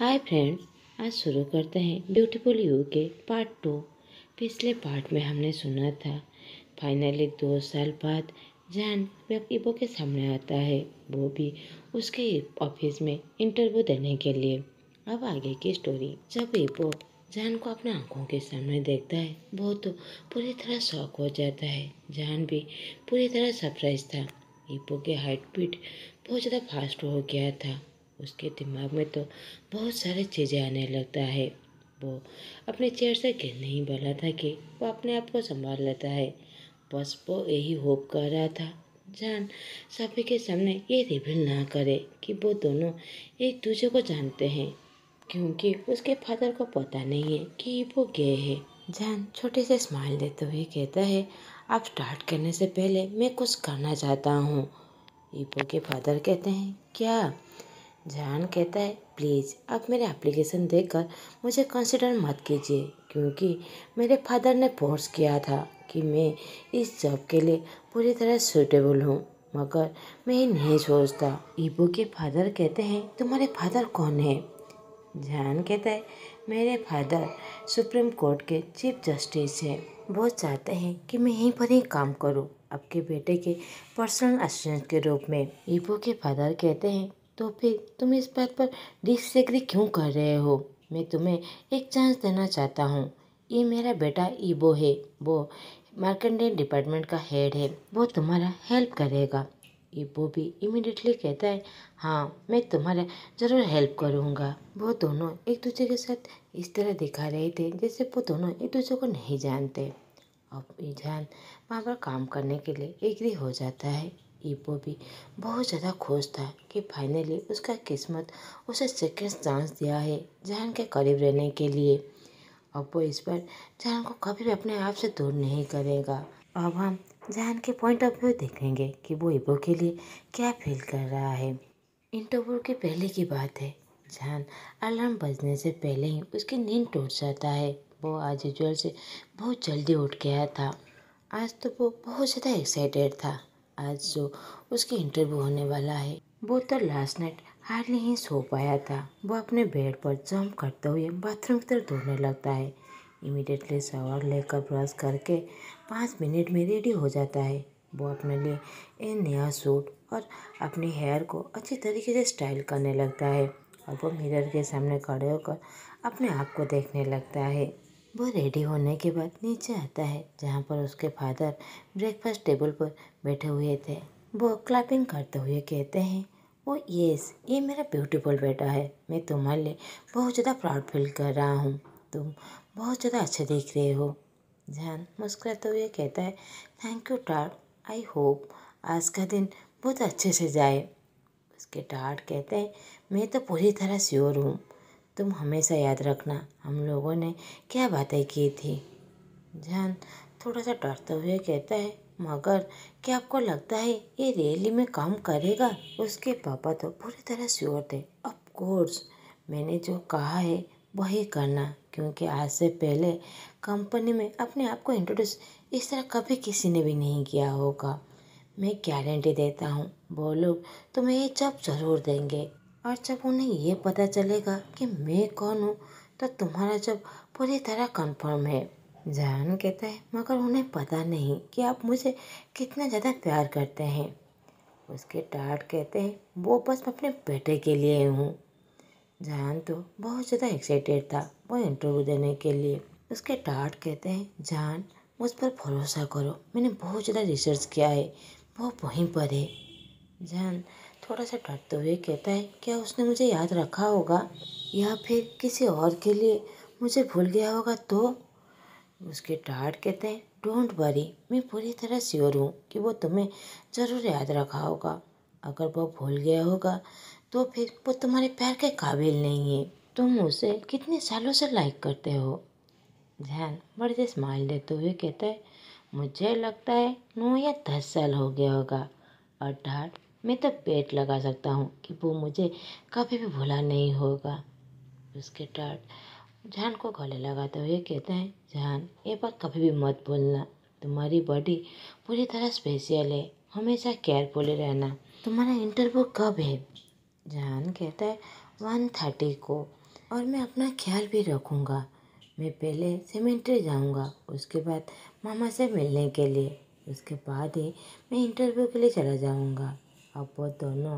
hi friends आज शुरू करते हैं ब्यूटीफुल यू के पार्ट टू पिछले पार्ट में हमने सुना था फाइनली दो साल बाद जैन जब इबो के सामने आता है वो भी उसके ऑफिस में इंटरव्यू देने के लिए अब आगे की स्टोरी जब इबो जान को अपने आंखों के सामने देखता है वो तो पूरी तरह शौक हो जाता है जान भी पूरी तरह सरप्राइज था इपो के हार्ट बीट बहुत ज़्यादा फास्ट हो गया था उसके दिमाग में तो बहुत सारे चीज़ें आने लगता है वो अपने चेयर से गिर नहीं बोला था कि वो अपने आप को संभाल लेता है बस वो यही होप कर रहा था जान सभी के सामने ये रिवील ना करे कि वो दोनों एक दूसरे को जानते हैं क्योंकि उसके फादर को पता नहीं है कि वो गए है जान छोटे से स्माइल देते हुए कहता है आप स्टार्ट करने से पहले मैं कुछ करना चाहता हूँ ईपो के फादर कहते हैं क्या जहान कहता है प्लीज़ आप मेरे एप्लीकेशन देकर मुझे कंसिडर मत कीजिए क्योंकि मेरे फादर ने फोर्स किया था कि मैं इस जॉब के लिए पूरी तरह सूटेबल हूँ मगर मैं ये नहीं सोचता ईबू के फादर कहते हैं तुम्हारे फादर कौन है जहान कहता है मेरे फादर सुप्रीम कोर्ट के चीफ जस्टिस हैं वो चाहते हैं कि मैं यहीं पर ही काम करूं आपके बेटे के पर्सनल असिस्टेंट के रूप में ईबू के फादर कहते हैं तो फिर तुम इस बात पर डिसग्री क्यों कर रहे हो मैं तुम्हें एक चांस देना चाहता हूँ ये मेरा बेटा ईबो है वो मार्केटिंग डिपार्टमेंट का हेड है वो तुम्हारा हेल्प करेगा ईबो भी इमिडिएटली कहता है हाँ मैं तुम्हारा ज़रूर हेल्प करूँगा वो दोनों एक दूसरे के साथ इस तरह दिखा रहे थे जैसे वो दोनों एक दूसरे को नहीं जानते अब ईजान वहाँ पर काम करने के लिए एग्री हो जाता है ईपो भी बहुत ज़्यादा खुश था कि फाइनली उसका किस्मत उसे सेकेंड चांस दिया है जहन के करीब रहने के लिए अब वो इस पर जहन को कभी भी अपने आप से दूर नहीं करेगा अब हम जहन के पॉइंट ऑफ व्यू देखेंगे कि वो ईपो के लिए क्या फील कर रहा है इंटरव्यू के पहले की बात है जहन अलार्म बजने से पहले ही उसकी नींद टूट जाता है वो आज यूजल से बहुत जल्दी उठ गया था आज तो वो बहुत ज़्यादा एक्साइटेड था आज जो उसकी इंटरव्यू होने वाला है वो तो लास्ट नाइट हार्डली ही सो पाया था वो अपने बेड पर जंप करते हुए बाथरूम की तरफ दौड़ने लगता है इमिडिएटली शावर लेकर ब्रश करके पाँच मिनट में रेडी हो जाता है वो अपने लिए एक नया सूट और अपने हेयर को अच्छी तरीके से स्टाइल करने लगता है और वो मिरर के सामने खड़े होकर अपने आप को देखने लगता है वो रेडी होने के बाद नीचे आता है जहाँ पर उसके फादर ब्रेकफास्ट टेबल पर बैठे हुए थे वो क्लैपिंग करते हुए कहते हैं ओ oh यस ये मेरा ब्यूटीफुल बेटा है मैं तुम्हारे लिए बहुत ज़्यादा प्राउड फील कर रहा हूँ तुम बहुत ज़्यादा अच्छे दिख रहे हो जान मुस्कुराते हुए कहता है थैंक यू टाट आई होप आज का दिन बहुत अच्छे से जाए उसके टाट कहते हैं मैं तो पूरी तरह श्योर हूँ तुम हमेशा याद रखना हम लोगों ने क्या बातें की थी जान थोड़ा सा डरते तो हुए कहता है मगर क्या आपको लगता है ये रैली में काम करेगा उसके पापा तो पूरी तरह श्योर थे कोर्स मैंने जो कहा है वही करना क्योंकि आज से पहले कंपनी में अपने आप को इंट्रोड्यूस इस तरह कभी किसी ने भी नहीं किया होगा मैं गारंटी देता हूँ वो लोग तुम्हें ये जब ज़रूर देंगे और जब उन्हें ये पता चलेगा कि मैं कौन हूँ तो तुम्हारा जब पूरी तरह कंफर्म है जान कहता है मगर उन्हें पता नहीं कि आप मुझे कितना ज़्यादा प्यार करते हैं उसके टाट कहते हैं वो बस अपने बेटे के लिए हूँ जान तो बहुत ज़्यादा एक्साइटेड था वो इंटरव्यू देने के लिए उसके टाट कहते हैं जान मुझ पर भरोसा करो मैंने बहुत ज़्यादा रिसर्च किया है वो वहीं पर है जान थोड़ा सा डरते हुए कहता है क्या उसने मुझे याद रखा होगा या फिर किसी और के लिए मुझे भूल गया होगा तो उसके डैड कहते हैं डोंट वरी मैं पूरी तरह श्योर हूँ कि वो तुम्हें ज़रूर याद रखा होगा अगर वो भूल गया होगा तो फिर वो तुम्हारे प्यार के काबिल नहीं है तुम उसे कितने सालों से लाइक करते हो ध्यान बड़े से स्माइल देते हुए कहते हैं मुझे लगता है नौ या दस साल हो गया होगा और डैड मैं तो पेट लगा सकता हूँ कि वो मुझे कभी भी भुला नहीं होगा उसके टाट जहान को गले लगाते हुए कहते हैं जहान ये बात कभी भी मत भूलना तुम्हारी बॉडी पूरी तरह स्पेशल है हमेशा केयरफुल रहना तुम्हारा इंटरव्यू कब है जहान कहता है वन थर्टी को और मैं अपना ख्याल भी रखूँगा मैं पहले सेमेंट्री जाऊँगा उसके बाद मामा से मिलने के लिए उसके बाद ही मैं इंटरव्यू के लिए चला जाऊँगा अब वो दोनों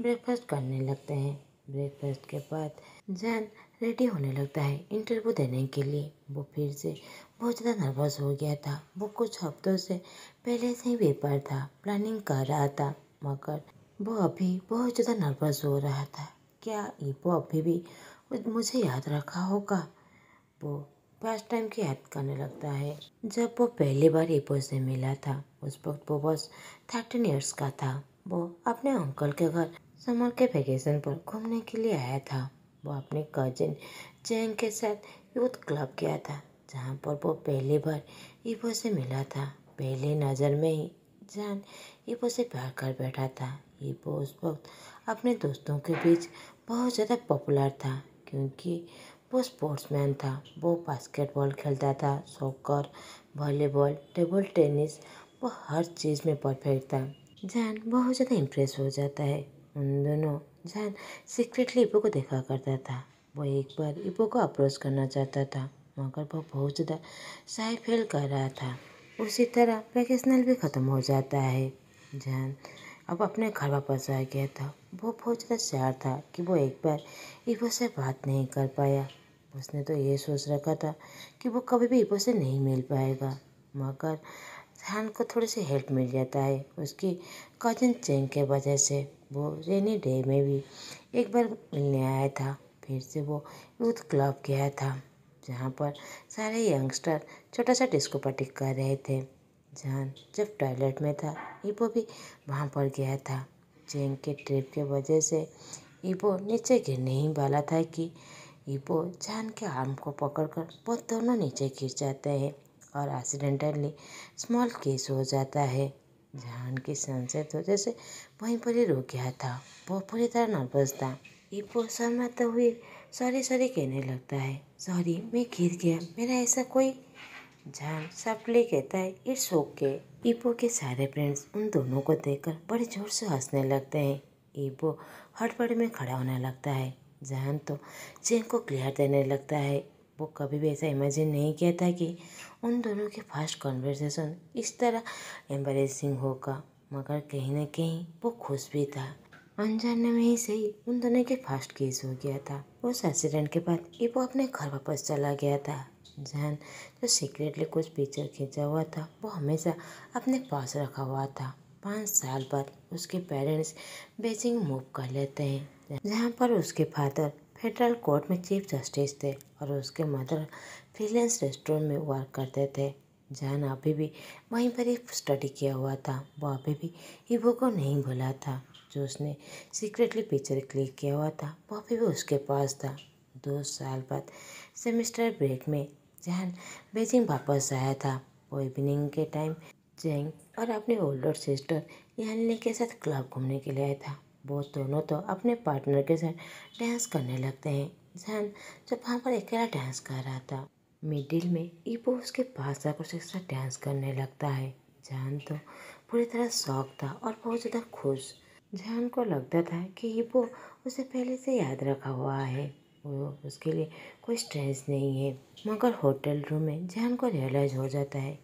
ब्रेकफास्ट करने लगते हैं ब्रेकफास्ट के बाद जैन रेडी होने लगता है इंटरव्यू देने के लिए वो फिर से बहुत ज़्यादा नर्वस हो गया था वो कुछ हफ्तों से पहले से ही पेपर था प्लानिंग कर रहा था मगर वो अभी बहुत ज़्यादा नर्वस हो रहा था क्या वो अभी भी मुझे याद रखा होगा वो फर्स्ट टाइम की याद करने लगता है जब वो पहली बार ईपो से मिला था उस वक्त वो बस थर्टीन ईयर्स का था वो अपने अंकल के घर समर के वेकेशन पर घूमने के लिए आया था वो अपने कजिन जैन के साथ यूथ क्लब गया था जहाँ पर वो पहली बार ईबो से मिला था पहली नज़र में ही जान ईबो से प्यार कर बैठा था ईबो उस वक्त अपने दोस्तों के बीच बहुत ज़्यादा पॉपुलर था क्योंकि वो स्पोर्ट्समैन था वो बास्केटबॉल खेलता था सॉकर वॉलीबॉल टेबल टेनिस वो हर चीज़ में परफेक्ट था जैन बहुत ज़्यादा इम्प्रेस हो जाता है उन दोनों जैन सीक्रेटली इब्बो को देखा करता था वो एक बार इब्बो को अप्रोच करना चाहता था मगर वो बहुत ज़्यादा शाय फेल कर रहा था उसी तरह वैकेशनल भी ख़त्म हो जाता है जैन अब अपने घर वापस आ गया था वो बहुत ज़्यादा शार था कि वो एक बार इबो से बात नहीं कर पाया उसने तो ये सोच रखा था कि वो कभी भी इबो से नहीं मिल पाएगा मगर इंसान को थोड़ी सी हेल्प मिल जाता है उसकी कज़न चेंग के वजह से वो रेनी डे में भी एक बार मिलने आया था फिर से वो यूथ क्लब गया था जहाँ पर सारे यंगस्टर छोटा सा डिस्को पार्टी कर रहे थे जहाँ जब टॉयलेट में था ईबो भी वहाँ पर गया था चैन के ट्रिप के वजह से ईबो नीचे गिरने ही वाला था कि ईबो जान के आर्म को पकड़कर वो दोनों नीचे गिर जाते हैं और एक्सीडेंटली स्मॉल केस हो जाता है जहाँ की सनसेट हो जैसे वहीं पर ही रुक गया था वो पूरी तरह नर्वस था शर्मा तो हुए सॉरी सॉरी कहने लगता है सॉरी मैं गिर गया मेरा ऐसा कोई जान सपली कहता है इट्स ओके ईबो के सारे फ्रेंड्स उन दोनों को देखकर बड़े जोर से हंसने लगते हैं ईपो हड़बड़ में खड़ा होने लगता है जान तो चेन को क्लियर देने लगता है वो कभी भी ऐसा इमेजिन नहीं किया था कि उन दोनों के फर्स्ट कॉन्वर्सेशन इस तरह एम्बरेसिंग होगा मगर कहीं ना कहीं वो खुश भी था अनजाने में ही सही उन दोनों के फर्स्ट केस हो गया था उस एक्सीडेंट के बाद इबो अपने घर वापस चला गया था जहन जो सीक्रेटली कुछ पिक्चर खींचा हुआ था वो हमेशा अपने पास रखा हुआ था पाँच साल बाद उसके पेरेंट्स बेजिंग मूव कर लेते हैं जहाँ पर उसके फादर फेडरल कोर्ट में चीफ जस्टिस थे और उसके मदर फ्रीलेंस रेस्टोरेंट में वर्क करते थे जॉन अभी भी वहीं पर ही स्टडी किया हुआ था वो अभी भी ईबो को नहीं भुला था जो उसने सीक्रेटली पिक्चर क्लिक किया हुआ था वो अभी भी उसके पास था दो साल बाद सेमेस्टर ब्रेक में जहन बेजिंग वापस आया था वो इवनिंग के टाइम जैंग और अपने ओल्डर सिस्टर यानी के साथ क्लब घूमने के लिए आया था बोझ दोनों तो अपने पार्टनर के साथ डांस करने लगते हैं जहन जब वहाँ पर अकेला डांस कर रहा था मिडिल में ईबो उसके पास जाकर उसके साथ डांस करने लगता है जहन तो पूरी तरह शौक था और बहुत ज़्यादा खुश जहन को लगता था कि ईपो उसे पहले से याद रखा हुआ है वो उसके लिए कोई स्ट्रेस नहीं है मगर होटल रूम में जहन को रियलाइज़ हो जाता है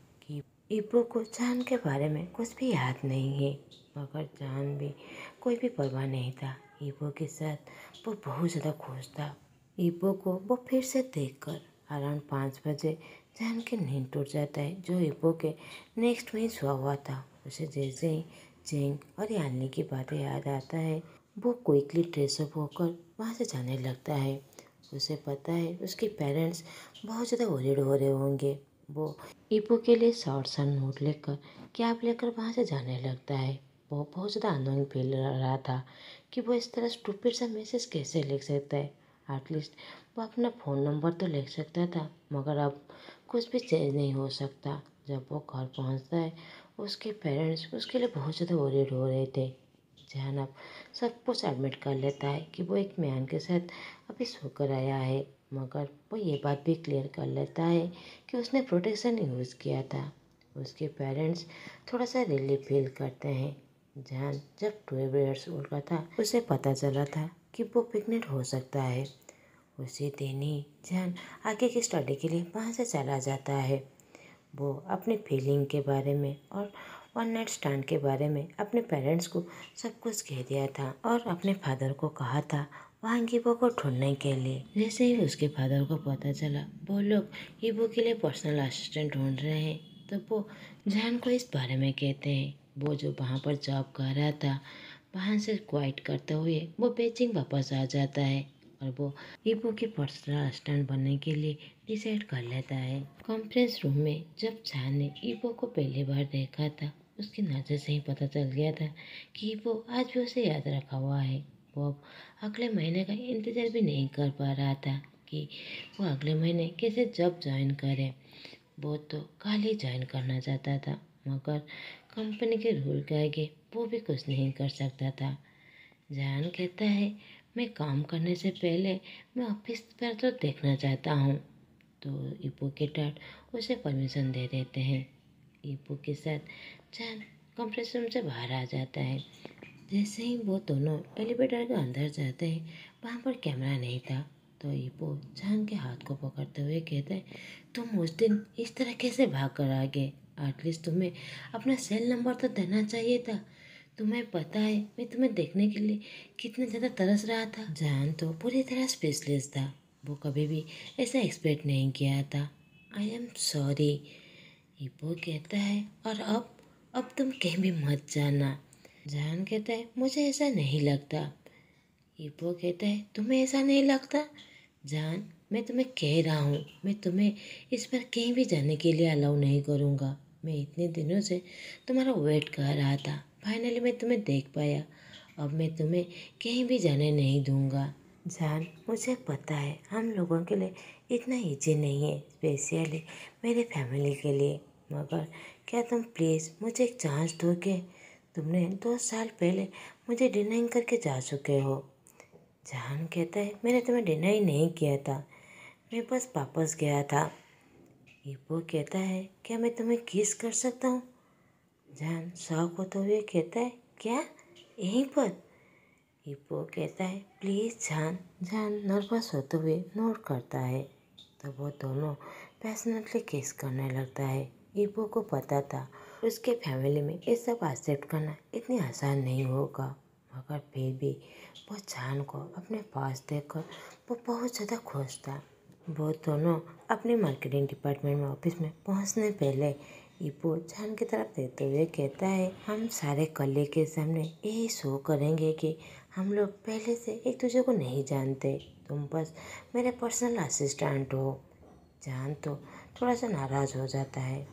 ईपो को चान के बारे में कुछ भी याद नहीं है मगर चान भी कोई भी परवाह नहीं था ईपो के साथ वो बहुत ज़्यादा खुश था ईपो को वो फिर से देखकर अराउंड पाँच बजे चाँद की नींद टूट जाता है जो ईपो के नेक्स्ट में सुआ हुआ था उसे जैसे ही चेंग और यानली की बातें याद आता है वो क्विकली ड्रेसअप होकर वहाँ से जाने लगता है उसे पता है उसके पेरेंट्स बहुत ज़्यादा वरीड हो रहे होंगे वो ईपो के लिए शॉर्ट सन नोट लेकर कैब लेकर वहाँ से जाने लगता है वो बहुत ज़्यादा आनंद फील रहा था कि वो इस तरह स्टूपिड सा मैसेज कैसे लिख सकता है एटलीस्ट वो अपना फ़ोन नंबर तो लिख सकता था मगर अब कुछ भी चेंज नहीं हो सकता जब वो घर पहुंचता है उसके पेरेंट्स उसके लिए बहुत ज़्यादा वरीड हो रहे थे जहन अब सब कुछ एडमिट कर लेता है कि वो एक मैन के साथ अभी सोकर आया है मगर वो ये बात भी क्लियर कर लेता है कि उसने प्रोटेक्शन यूज़ किया था उसके पेरेंट्स थोड़ा सा रिलीफ फील करते हैं जहाँ जब ट्वेल्व ईयर्स ओल्ड का था उसे पता चला था कि वो प्रेगनेंट हो सकता है उसी दिन ही जहाँ आगे की स्टडी के लिए वहाँ से चला जाता है वो अपनी फीलिंग के बारे में और वन नाइट स्टैंड के बारे में अपने पेरेंट्स को सब कुछ कह दिया था और अपने फादर को कहा था वहाँ ईबो को ढूंढने के लिए जैसे ही उसके फादर को पता चला वो लोग ईबो के लिए पर्सनल असिस्टेंट ढूंढ रहे हैं तो वो जैन को इस बारे में कहते हैं वो जो वहाँ पर जॉब कर रहा था वहाँ से क्वाइट करते हुए वो बेचिंग वापस आ जाता है और वो ईबो के पर्सनल असिस्टेंट बनने के लिए डिसाइड कर लेता है कॉन्फ्रेंस रूम में जब जैन ने ईबो को पहली बार देखा था उसकी नज़र से ही पता चल गया था कि वो आज भी उसे याद रखा हुआ है बॉब अगले महीने का इंतज़ार भी नहीं कर पा रहा था कि वो अगले महीने कैसे जॉब ज्वाइन करे वो तो कल ही ज्वाइन करना चाहता था मगर कंपनी के रूल के आगे वो भी कुछ नहीं कर सकता था जान कहता है मैं काम करने से पहले मैं ऑफिस पर तो देखना चाहता हूँ तो ईपो के टाट उसे परमिशन दे देते हैं ईपो के साथ जैन कंप्रेस रूम से बाहर आ जाता है जैसे ही वो दोनों एलिवेटर के अंदर जाते हैं वहाँ पर कैमरा नहीं था तो ईपो जान के हाथ को पकड़ते हुए कहते हैं तुम उस दिन इस तरह कैसे भाग कर आ गए एटलीस्ट तुम्हें अपना सेल नंबर तो देना चाहिए था तुम्हें पता है मैं तुम्हें देखने के लिए कितने ज़्यादा तरस रहा था जान तो पूरी तरह स्पेसलेस था वो कभी भी ऐसा एक्सपेक्ट नहीं किया था आई एम सॉरी ईपो कहता है और अब अब तुम कहीं भी मत जाना जान कहता है मुझे ऐसा नहीं लगता ईपो कहता है तुम्हें ऐसा नहीं लगता जान मैं तुम्हें कह रहा हूँ मैं तुम्हें इस बार कहीं भी जाने के लिए अलाउ नहीं करूँगा मैं इतने दिनों से तुम्हारा वेट कर रहा था फाइनली मैं तुम्हें देख पाया अब मैं तुम्हें कहीं भी जाने नहीं दूँगा जान मुझे पता है हम लोगों के लिए इतना ईजी नहीं है स्पेशली मेरे फैमिली के लिए मगर क्या तुम प्लीज़ मुझे एक चांस दोगे तुमने दो साल पहले मुझे डिनाइंग करके जा चुके हो जहान कहता है मैंने तुम्हें डिनाई नहीं किया था मैं बस वापस गया था ईपो कहता है क्या मैं तुम्हें किस कर सकता हूँ जहान शौक होते हुए कहता है क्या यहीं पर ईपो कहता है प्लीज़ जान जान नर्वस होते हुए नोट करता है तो वो दोनों पैसनेटली किस करने लगता है ईपो को पता था उसके फैमिली में ये सब एक्सेप्ट करना इतनी आसान नहीं होगा मगर फिर भी वो चांद को अपने पास देखकर वो बहुत ज़्यादा खुश था वो दोनों अपने मार्केटिंग डिपार्टमेंट में ऑफिस में पहुंचने पहले ईपो चांद की तरफ देखते हुए कहता है हम सारे कले के सामने यही शो करेंगे कि हम लोग पहले से एक दूसरे को नहीं जानते तुम बस मेरे पर्सनल असिस्टेंट हो चान तो थोड़ा सा नाराज़ हो जाता है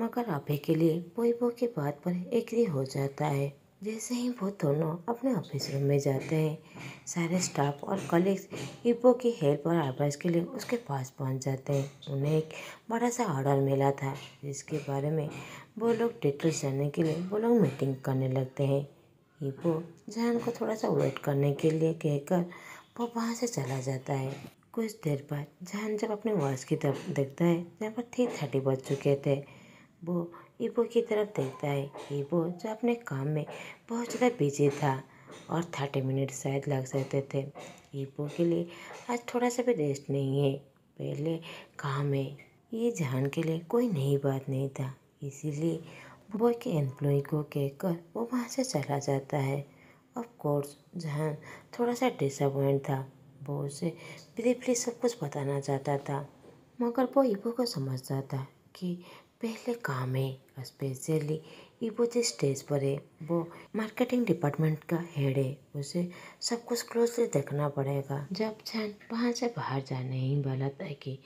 मगर अभी के लिए पोइपो की बात पर एक हो जाता है जैसे ही वो दोनों अपने ऑफिस रूम में जाते हैं सारे स्टाफ और कलीग्स इबो की हेल्प और एडवाइस के लिए उसके पास पहुंच जाते हैं उन्हें एक बड़ा सा ऑर्डर मिला था जिसके बारे में वो लोग डिटेल्स जानने के लिए वो लोग मीटिंग करने लगते हैं इबो जहन को थोड़ा सा वेट करने के लिए कहकर वो वहाँ से चला जाता है कुछ देर बाद जहन जब अपने वॉच की तरफ देखता है जहाँ पर थ्री थर्टी बज चुके थे वो ईबो की तरफ देखता है ईबो जो अपने काम में बहुत ज़्यादा बिजी था और थर्टी मिनट शायद लग सकते थे ईबो के लिए आज थोड़ा सा भी रेस्ट नहीं है पहले काम है ये जान के लिए कोई नई बात नहीं था इसीलिए वो के एम्प्लॉय को कहकर वो वहाँ से चला जाता है ऑफ कोर्स जहाँ थोड़ा सा डिसअपॉइंट था वो उसे ब्रीफली सब कुछ बताना चाहता था मगर वो ईबो को समझता था कि पहले काम है स्पेशली ये वो जो स्टेज पर है वो मार्केटिंग डिपार्टमेंट का हेड है उसे सब कुछ क्लोजली देखना पड़ेगा जब जान वहाँ से बाहर जाने ही बोला था कि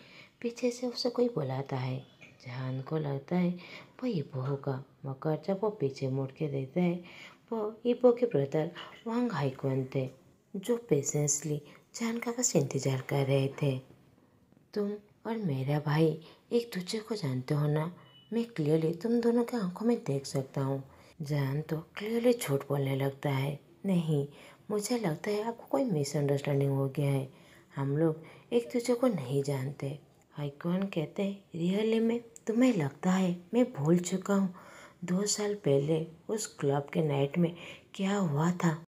पीछे से उसे कोई बुलाता है जहान को लगता है वो इबो होगा मगर जब वो पीछे मुड़ के देखता है वो इबो के ब्रदर वांग हाइक्वन थे जो पेशेंसली जान का बस इंतज़ार कर रहे थे तुम और मेरा भाई एक दूसरे को जानते हो ना मैं क्लियरली तुम दोनों की आंखों में देख सकता हूँ जान तो क्लियरली झूठ बोलने लगता है नहीं मुझे लगता है आपको कोई मिसअंडरस्टैंडिंग हो गया है हम लोग एक दूसरे को नहीं जानते आइकॉन कहते हैं रियली में तुम्हें लगता है मैं भूल चुका हूँ दो साल पहले उस क्लब के नाइट में क्या हुआ था